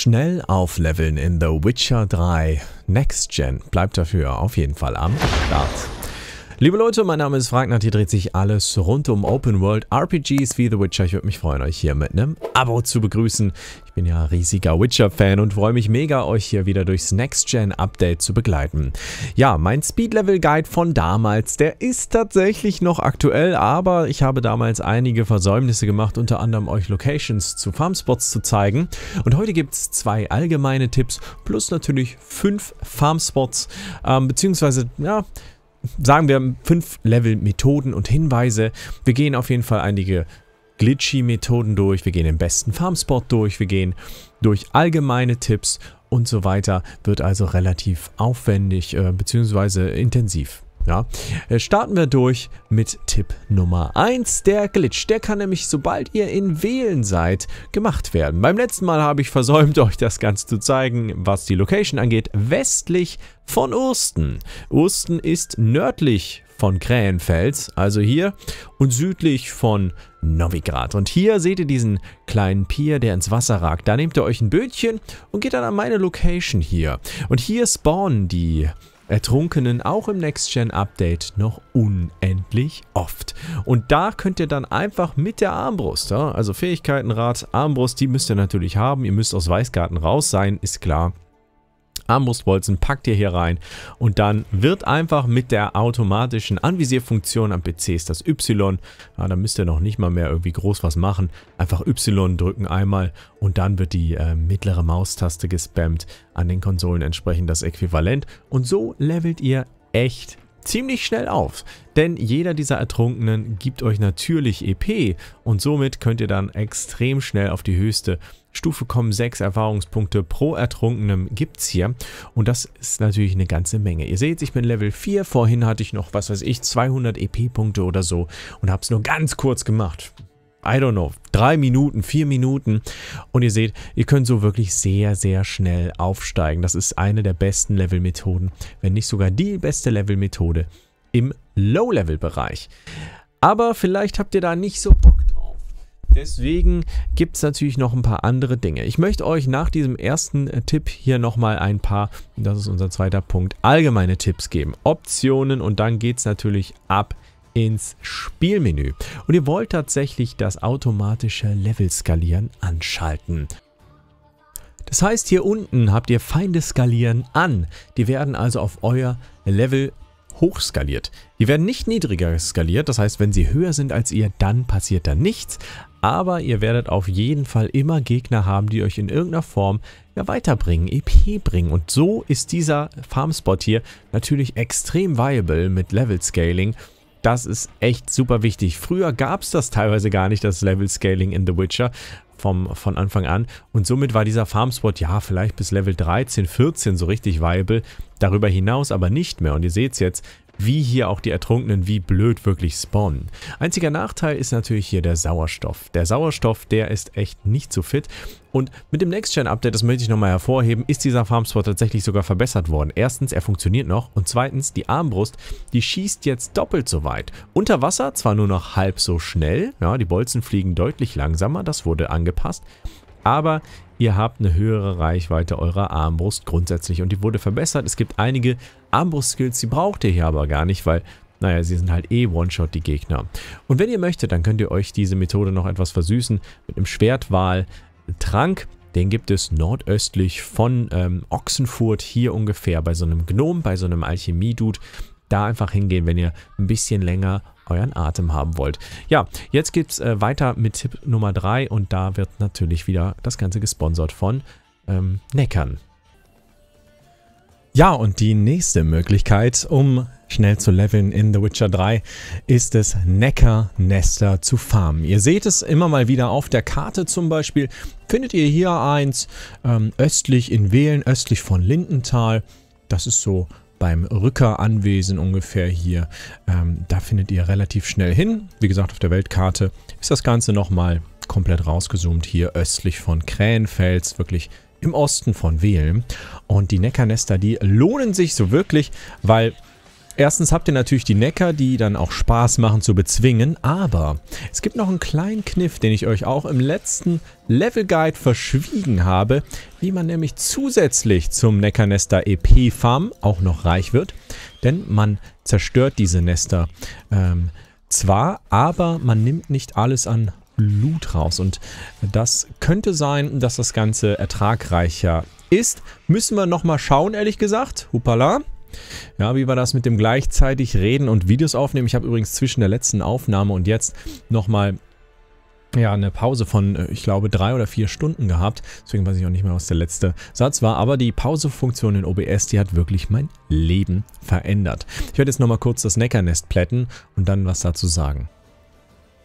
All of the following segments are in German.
Schnell aufleveln in The Witcher 3 Next Gen bleibt dafür auf jeden Fall am Start. Liebe Leute, mein Name ist Fragnat, hier dreht sich alles rund um Open World RPGs wie The Witcher. Ich würde mich freuen, euch hier mit einem Abo zu begrüßen. Ich bin ja riesiger Witcher-Fan und freue mich mega, euch hier wieder durchs Next-Gen-Update zu begleiten. Ja, mein Speed-Level-Guide von damals, der ist tatsächlich noch aktuell, aber ich habe damals einige Versäumnisse gemacht, unter anderem euch Locations zu Farmspots zu zeigen. Und heute gibt es zwei allgemeine Tipps plus natürlich fünf Farmspots, ähm, beziehungsweise, ja, sagen wir, fünf Level-Methoden und Hinweise. Wir gehen auf jeden Fall einige Glitchy-Methoden durch, wir gehen den besten Farmspot durch, wir gehen durch allgemeine Tipps und so weiter. Wird also relativ aufwendig äh, bzw. intensiv. Ja. Äh, starten wir durch mit Tipp Nummer 1. Der Glitch, der kann nämlich sobald ihr in Wählen seid, gemacht werden. Beim letzten Mal habe ich versäumt, euch das Ganze zu zeigen, was die Location angeht. Westlich von Ursten. Ursten ist nördlich von Krähenfels, also hier, und südlich von Novigrad. Und hier seht ihr diesen kleinen Pier, der ins Wasser ragt. Da nehmt ihr euch ein Bötchen und geht dann an meine Location hier. Und hier spawnen die Ertrunkenen auch im Next-Gen-Update noch unendlich oft. Und da könnt ihr dann einfach mit der Armbrust, also Fähigkeitenrad, Armbrust, die müsst ihr natürlich haben. Ihr müsst aus Weißgarten raus sein, ist klar. Armbrustbolzen, packt ihr hier rein und dann wird einfach mit der automatischen Anvisierfunktion am PC ist das Y, ja, da müsst ihr noch nicht mal mehr irgendwie groß was machen, einfach Y drücken einmal und dann wird die äh, mittlere Maustaste gespammt, an den Konsolen entsprechend das Äquivalent und so levelt ihr echt ziemlich schnell auf, denn jeder dieser Ertrunkenen gibt euch natürlich EP und somit könnt ihr dann extrem schnell auf die höchste Stufe kommen. Sechs Erfahrungspunkte pro Ertrunkenem es hier und das ist natürlich eine ganze Menge. Ihr seht, ich bin Level 4, vorhin hatte ich noch, was weiß ich, 200 EP-Punkte oder so und habe es nur ganz kurz gemacht. I don't know, drei Minuten, vier Minuten. Und ihr seht, ihr könnt so wirklich sehr, sehr schnell aufsteigen. Das ist eine der besten Level-Methoden, wenn nicht sogar die beste Level-Methode im Low-Level-Bereich. Aber vielleicht habt ihr da nicht so Bock drauf. Deswegen gibt es natürlich noch ein paar andere Dinge. Ich möchte euch nach diesem ersten äh, Tipp hier nochmal ein paar, das ist unser zweiter Punkt, allgemeine Tipps geben. Optionen und dann geht es natürlich ab ins Spielmenü und ihr wollt tatsächlich das automatische Level-Skalieren anschalten. Das heißt, hier unten habt ihr Feinde skalieren an. Die werden also auf euer Level hochskaliert. Die werden nicht niedriger skaliert, das heißt, wenn sie höher sind als ihr, dann passiert da nichts. Aber ihr werdet auf jeden Fall immer Gegner haben, die euch in irgendeiner Form ja, weiterbringen, EP bringen. Und so ist dieser Farmspot hier natürlich extrem viable mit Level Scaling. Das ist echt super wichtig. Früher gab es das teilweise gar nicht, das Level Scaling in The Witcher vom, von Anfang an. Und somit war dieser Farmspot ja vielleicht bis Level 13, 14 so richtig viable. Darüber hinaus aber nicht mehr. Und ihr seht es jetzt, wie hier auch die Ertrunkenen, wie blöd wirklich spawnen. Einziger Nachteil ist natürlich hier der Sauerstoff. Der Sauerstoff, der ist echt nicht so fit. Und mit dem Next-Gen-Update, das möchte ich nochmal hervorheben, ist dieser Farmspot tatsächlich sogar verbessert worden. Erstens, er funktioniert noch und zweitens, die Armbrust, die schießt jetzt doppelt so weit. Unter Wasser zwar nur noch halb so schnell, ja, die Bolzen fliegen deutlich langsamer, das wurde angepasst, aber ihr habt eine höhere Reichweite eurer Armbrust grundsätzlich und die wurde verbessert. Es gibt einige Armbrust-Skills, die braucht ihr hier aber gar nicht, weil, naja, sie sind halt eh One-Shot die Gegner. Und wenn ihr möchtet, dann könnt ihr euch diese Methode noch etwas versüßen mit einem Schwertwahl-Trank. Den gibt es nordöstlich von ähm, Ochsenfurt, hier ungefähr, bei so einem Gnom, bei so einem Alchemie-Dude. Da einfach hingehen, wenn ihr ein bisschen länger euren Atem haben wollt. Ja, jetzt geht's äh, weiter mit Tipp Nummer 3 und da wird natürlich wieder das Ganze gesponsert von ähm, Neckern. Ja, und die nächste Möglichkeit, um schnell zu leveln in The Witcher 3, ist es Neckar-Nester zu farmen. Ihr seht es immer mal wieder auf der Karte zum Beispiel. Findet ihr hier eins ähm, östlich in Wählen, östlich von Lindenthal. Das ist so beim Rücker-Anwesen ungefähr hier. Ähm, da findet ihr relativ schnell hin. Wie gesagt, auf der Weltkarte ist das Ganze nochmal komplett rausgezoomt hier östlich von Krähenfels, wirklich im Osten von Wählen. Und die Neckernester, die lohnen sich so wirklich, weil Erstens habt ihr natürlich die Neckar, die dann auch Spaß machen zu bezwingen, aber es gibt noch einen kleinen Kniff, den ich euch auch im letzten Level Guide verschwiegen habe, wie man nämlich zusätzlich zum Neckernester EP Farm auch noch reich wird, denn man zerstört diese Nester ähm, zwar, aber man nimmt nicht alles an Loot raus. Und das könnte sein, dass das Ganze ertragreicher ist. Müssen wir nochmal schauen, ehrlich gesagt. Hupala. Ja, wie war das mit dem gleichzeitig reden und Videos aufnehmen? Ich habe übrigens zwischen der letzten Aufnahme und jetzt nochmal ja, eine Pause von, äh, ich glaube, drei oder vier Stunden gehabt. Deswegen weiß ich auch nicht mehr, was der letzte Satz war. Aber die Pausefunktion in OBS, die hat wirklich mein Leben verändert. Ich werde jetzt nochmal kurz das Neckernest plätten und dann was dazu sagen.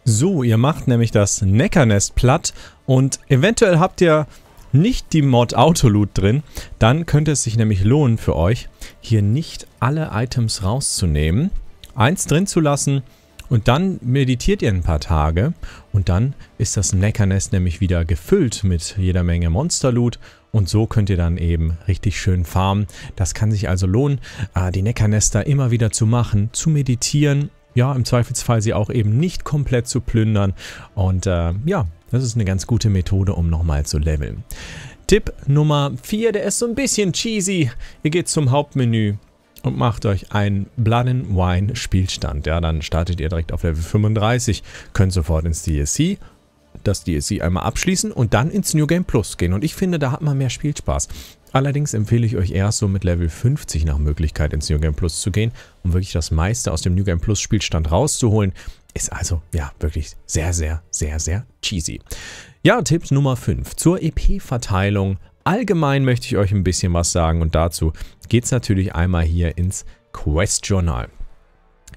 So, ihr macht nämlich das Neckernest platt und eventuell habt ihr nicht die Mod Autoloot drin, dann könnte es sich nämlich lohnen für euch, hier nicht alle Items rauszunehmen, eins drin zu lassen und dann meditiert ihr ein paar Tage und dann ist das Neckernest nämlich wieder gefüllt mit jeder Menge Monsterloot und so könnt ihr dann eben richtig schön farmen. Das kann sich also lohnen, äh, die Neckernester immer wieder zu machen, zu meditieren ja, im Zweifelsfall sie auch eben nicht komplett zu plündern. Und äh, ja, das ist eine ganz gute Methode, um nochmal zu leveln. Tipp Nummer 4, der ist so ein bisschen cheesy. Ihr geht zum Hauptmenü und macht euch einen Blood and Wine Spielstand. Ja, dann startet ihr direkt auf Level 35, könnt sofort ins DSC, das DSC einmal abschließen und dann ins New Game Plus gehen. Und ich finde, da hat man mehr Spielspaß. Allerdings empfehle ich euch erst so mit Level 50 nach Möglichkeit ins New Game Plus zu gehen, um wirklich das meiste aus dem New Game Plus Spielstand rauszuholen. Ist also, ja, wirklich sehr, sehr, sehr, sehr cheesy. Ja, Tipp Nummer 5. Zur EP-Verteilung. Allgemein möchte ich euch ein bisschen was sagen und dazu geht es natürlich einmal hier ins Quest-Journal.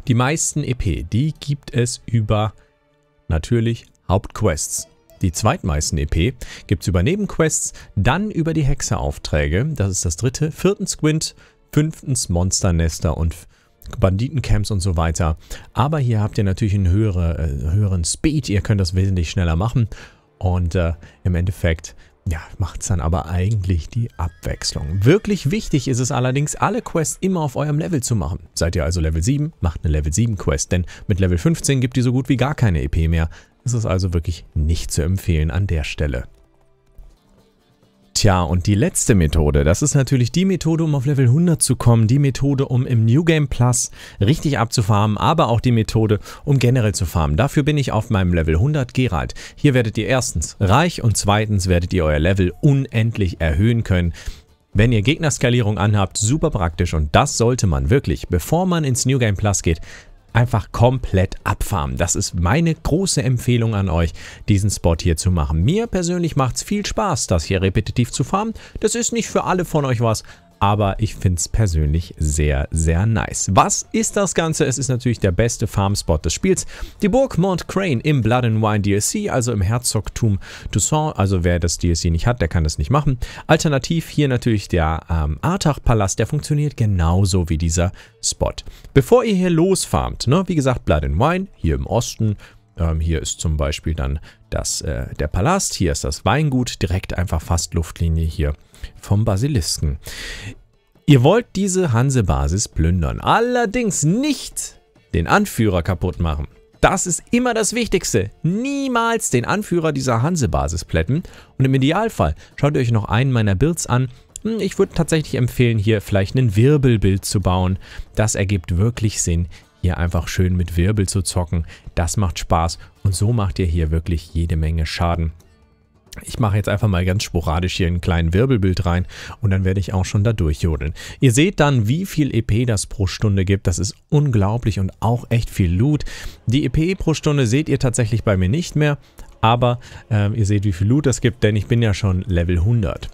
Die meisten EP, die gibt es über natürlich Hauptquests. Die zweitmeisten EP gibt es über Nebenquests, dann über die Hexeraufträge, das ist das dritte, viertens Squint, fünftens Monsternester und Banditencamps und so weiter. Aber hier habt ihr natürlich einen höhere, äh, höheren Speed, ihr könnt das wesentlich schneller machen und äh, im Endeffekt ja, macht es dann aber eigentlich die Abwechslung. Wirklich wichtig ist es allerdings, alle Quests immer auf eurem Level zu machen. Seid ihr also Level 7, macht eine Level 7 Quest, denn mit Level 15 gibt ihr so gut wie gar keine EP mehr. Es ist also wirklich nicht zu empfehlen an der Stelle. Tja, und die letzte Methode, das ist natürlich die Methode, um auf Level 100 zu kommen, die Methode, um im New Game Plus richtig abzufarmen, aber auch die Methode, um generell zu farmen. Dafür bin ich auf meinem Level 100 Geralt. Hier werdet ihr erstens reich und zweitens werdet ihr euer Level unendlich erhöhen können. Wenn ihr Gegnerskalierung anhabt, super praktisch und das sollte man wirklich, bevor man ins New Game Plus geht, einfach komplett abfarmen. Das ist meine große Empfehlung an euch, diesen Spot hier zu machen. Mir persönlich macht es viel Spaß, das hier repetitiv zu farmen. Das ist nicht für alle von euch was, aber ich finde es persönlich sehr, sehr nice. Was ist das Ganze? Es ist natürlich der beste Farmspot des Spiels. Die Burg Mont Crane im Blood and Wine DLC, also im Herzogtum Toussaint. Also wer das DLC nicht hat, der kann das nicht machen. Alternativ hier natürlich der ähm, Artach-Palast, der funktioniert genauso wie dieser Spot. Bevor ihr hier losfarmt, ne, wie gesagt, Blood and Wine hier im Osten, ähm, hier ist zum Beispiel dann das, äh, der Palast, hier ist das Weingut, direkt einfach fast Luftlinie hier vom Basilisken. Ihr wollt diese Hansebasis plündern, allerdings nicht den Anführer kaputt machen. Das ist immer das Wichtigste. Niemals den Anführer dieser Hansebasis plätten. Und im Idealfall schaut ihr euch noch einen meiner Builds an. Hm, ich würde tatsächlich empfehlen, hier vielleicht ein Wirbelbild zu bauen. Das ergibt wirklich Sinn hier einfach schön mit Wirbel zu zocken. Das macht Spaß und so macht ihr hier wirklich jede Menge Schaden. Ich mache jetzt einfach mal ganz sporadisch hier einen kleinen Wirbelbild rein und dann werde ich auch schon da durchjodeln. Ihr seht dann, wie viel EP das pro Stunde gibt. Das ist unglaublich und auch echt viel Loot. Die EP pro Stunde seht ihr tatsächlich bei mir nicht mehr, aber äh, ihr seht, wie viel Loot das gibt, denn ich bin ja schon Level 100.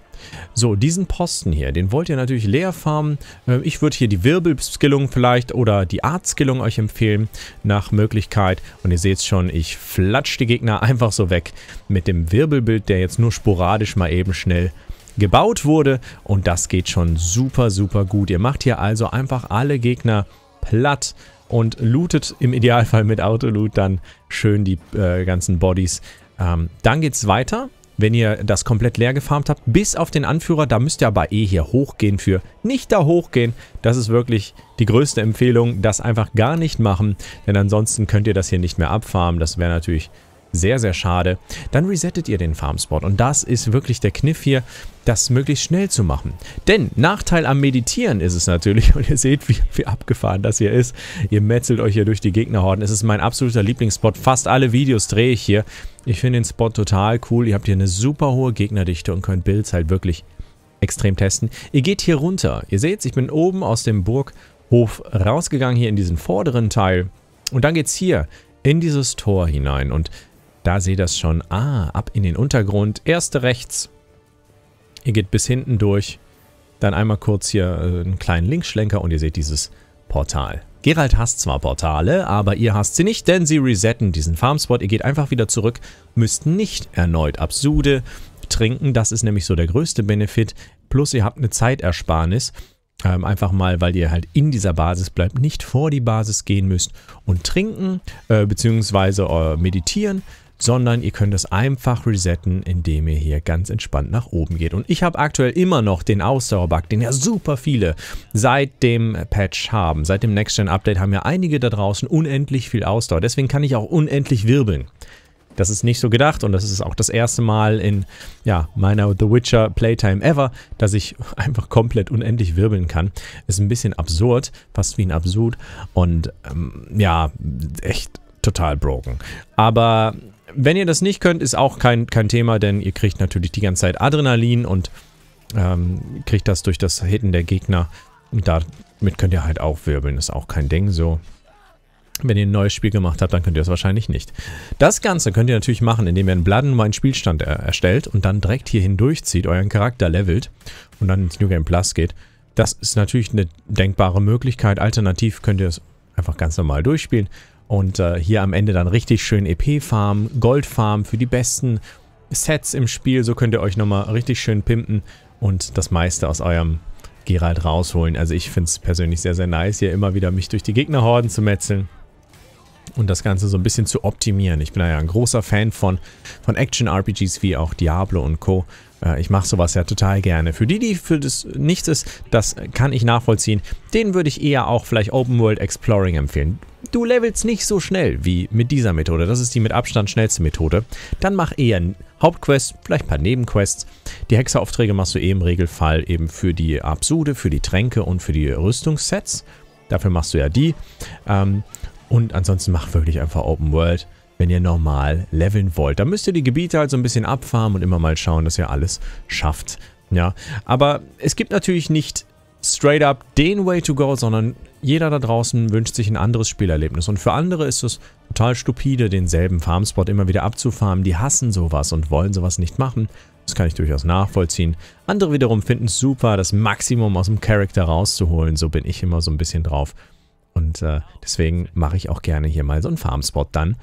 So, diesen Posten hier, den wollt ihr natürlich leer farmen. Ähm, ich würde hier die Wirbelskillung vielleicht oder die Artskillung euch empfehlen, nach Möglichkeit. Und ihr seht schon, ich flatsch die Gegner einfach so weg mit dem Wirbelbild, der jetzt nur sporadisch mal eben schnell gebaut wurde. Und das geht schon super, super gut. Ihr macht hier also einfach alle Gegner platt und lootet im Idealfall mit Autoloot dann schön die äh, ganzen Bodies. Ähm, dann es weiter wenn ihr das komplett leer gefarmt habt, bis auf den Anführer. Da müsst ihr aber eh hier hochgehen für nicht da hochgehen. Das ist wirklich die größte Empfehlung, das einfach gar nicht machen, denn ansonsten könnt ihr das hier nicht mehr abfarmen. Das wäre natürlich sehr, sehr schade. Dann resettet ihr den Farmspot. Und das ist wirklich der Kniff hier, das möglichst schnell zu machen. Denn Nachteil am Meditieren ist es natürlich. Und ihr seht, wie, wie abgefahren das hier ist. Ihr metzelt euch hier durch die Gegnerhorden. Es ist mein absoluter Lieblingsspot. Fast alle Videos drehe ich hier. Ich finde den Spot total cool. Ihr habt hier eine super hohe Gegnerdichte und könnt Builds halt wirklich extrem testen. Ihr geht hier runter. Ihr seht, ich bin oben aus dem Burghof rausgegangen, hier in diesen vorderen Teil. Und dann geht es hier in dieses Tor hinein. Und da seht ihr das schon. Ah, ab in den Untergrund. Erste rechts. Ihr geht bis hinten durch. Dann einmal kurz hier äh, einen kleinen Linkschlenker und ihr seht dieses Portal. Gerald hasst zwar Portale, aber ihr hasst sie nicht, denn sie resetten diesen Farmspot. Ihr geht einfach wieder zurück, müsst nicht erneut Absude trinken. Das ist nämlich so der größte Benefit. Plus ihr habt eine Zeitersparnis. Ähm, einfach mal, weil ihr halt in dieser Basis bleibt, nicht vor die Basis gehen müsst und trinken, äh, beziehungsweise äh, meditieren sondern ihr könnt es einfach resetten, indem ihr hier ganz entspannt nach oben geht. Und ich habe aktuell immer noch den Ausdauerbug, den ja super viele seit dem Patch haben. Seit dem Next-Gen-Update haben ja einige da draußen unendlich viel Ausdauer. Deswegen kann ich auch unendlich wirbeln. Das ist nicht so gedacht und das ist auch das erste Mal in ja, meiner The Witcher Playtime ever, dass ich einfach komplett unendlich wirbeln kann. Ist ein bisschen absurd, fast wie ein Absurd und ähm, ja, echt total broken. Aber wenn ihr das nicht könnt, ist auch kein, kein Thema, denn ihr kriegt natürlich die ganze Zeit Adrenalin und ähm, kriegt das durch das Hitten der Gegner. Und damit könnt ihr halt auch wirbeln, ist auch kein Ding so. Wenn ihr ein neues Spiel gemacht habt, dann könnt ihr das wahrscheinlich nicht. Das Ganze könnt ihr natürlich machen, indem ihr einen Bladen mal einen Spielstand er erstellt und dann direkt hier hindurchzieht, euren Charakter levelt und dann ins New Game Plus geht. Das ist natürlich eine denkbare Möglichkeit. Alternativ könnt ihr es einfach ganz normal durchspielen und äh, hier am Ende dann richtig schön EP-Farm, Gold-Farm für die besten Sets im Spiel. So könnt ihr euch nochmal richtig schön pimpen und das meiste aus eurem Geralt rausholen. Also ich finde es persönlich sehr, sehr nice, hier immer wieder mich durch die Gegnerhorden zu metzeln und das Ganze so ein bisschen zu optimieren. Ich bin ja ein großer Fan von, von Action-RPGs wie auch Diablo und Co. Äh, ich mache sowas ja total gerne. Für die, die für das nichts ist, das kann ich nachvollziehen. Den würde ich eher auch vielleicht Open World Exploring empfehlen du levelst nicht so schnell wie mit dieser Methode, das ist die mit Abstand schnellste Methode, dann mach eher Hauptquests, vielleicht ein paar Nebenquests. Die Hexeraufträge machst du eh im Regelfall eben für die Absude, für die Tränke und für die Rüstungssets. Dafür machst du ja die. Ähm, und ansonsten mach wirklich einfach Open World, wenn ihr normal leveln wollt. Dann müsst ihr die Gebiete halt so ein bisschen abfarmen und immer mal schauen, dass ihr alles schafft. Ja, aber es gibt natürlich nicht straight up den Way to go, sondern jeder da draußen wünscht sich ein anderes Spielerlebnis. Und für andere ist es total stupide, denselben Farmspot immer wieder abzufarmen. Die hassen sowas und wollen sowas nicht machen. Das kann ich durchaus nachvollziehen. Andere wiederum finden es super, das Maximum aus dem Charakter rauszuholen. So bin ich immer so ein bisschen drauf. Und äh, deswegen mache ich auch gerne hier mal so einen Farmspot dann.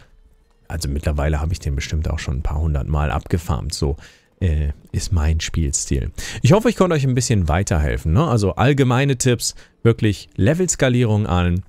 Also mittlerweile habe ich den bestimmt auch schon ein paar hundert Mal abgefarmt. So, äh, ist mein Spielstil. Ich hoffe, ich konnte euch ein bisschen weiterhelfen. Ne? Also allgemeine Tipps, wirklich Level-Skalierung an,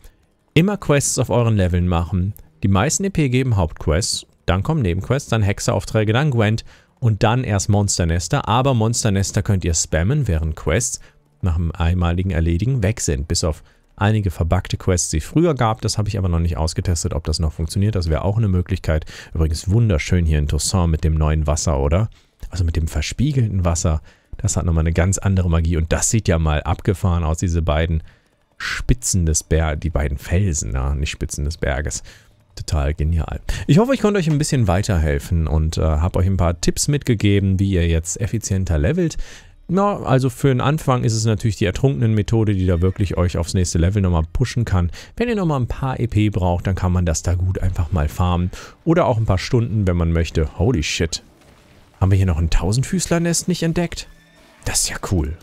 immer Quests auf euren Leveln machen. Die meisten EP geben Hauptquests, dann kommen Nebenquests, dann Hexeraufträge, dann Gwent und dann erst Monsternester. Aber Monsternester könnt ihr spammen, während Quests nach dem einmaligen Erledigen weg sind, bis auf einige verbackte Quests, die es früher gab. Das habe ich aber noch nicht ausgetestet, ob das noch funktioniert. Das wäre auch eine Möglichkeit. Übrigens wunderschön hier in Toussaint mit dem neuen Wasser, oder? Also mit dem verspiegelten Wasser, das hat nochmal eine ganz andere Magie. Und das sieht ja mal abgefahren aus, diese beiden Spitzen des Berges, die beiden Felsen, na, nicht Spitzen des Berges. Total genial. Ich hoffe, ich konnte euch ein bisschen weiterhelfen und äh, habe euch ein paar Tipps mitgegeben, wie ihr jetzt effizienter levelt. Na, also für den Anfang ist es natürlich die ertrunkenen Methode, die da wirklich euch aufs nächste Level nochmal pushen kann. Wenn ihr nochmal ein paar EP braucht, dann kann man das da gut einfach mal farmen. Oder auch ein paar Stunden, wenn man möchte. Holy shit, haben wir hier noch ein Tausendfüßlernest nicht entdeckt? Das ist ja cool.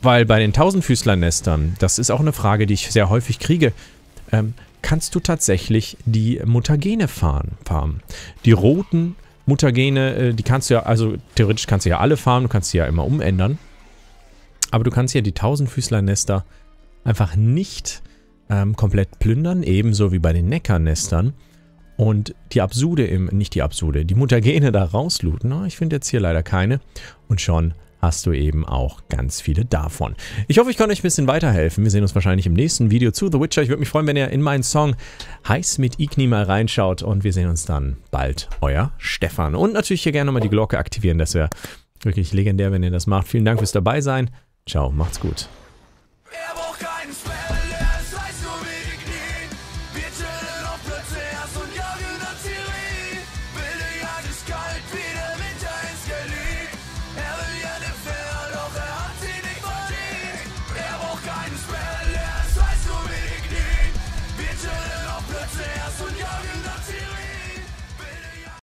Weil bei den Tausendfüßlernestern, das ist auch eine Frage, die ich sehr häufig kriege, ähm, kannst du tatsächlich die Mutagene farmen. Die roten Mutagene, äh, die kannst du ja, also theoretisch kannst du ja alle farmen, du kannst sie ja immer umändern. Aber du kannst ja die Tausendfüßlernester einfach nicht ähm, komplett plündern, ebenso wie bei den Neckernestern. nestern und die Absurde im, nicht die Absurde, die Mutagene da rauslooten. ich finde jetzt hier leider keine. Und schon hast du eben auch ganz viele davon. Ich hoffe, ich konnte euch ein bisschen weiterhelfen. Wir sehen uns wahrscheinlich im nächsten Video zu The Witcher. Ich würde mich freuen, wenn ihr in meinen Song Heiß mit Igni mal reinschaut und wir sehen uns dann bald. Euer Stefan. Und natürlich hier gerne nochmal die Glocke aktivieren. Das wäre wirklich legendär, wenn ihr das macht. Vielen Dank fürs dabei sein. Ciao, macht's gut.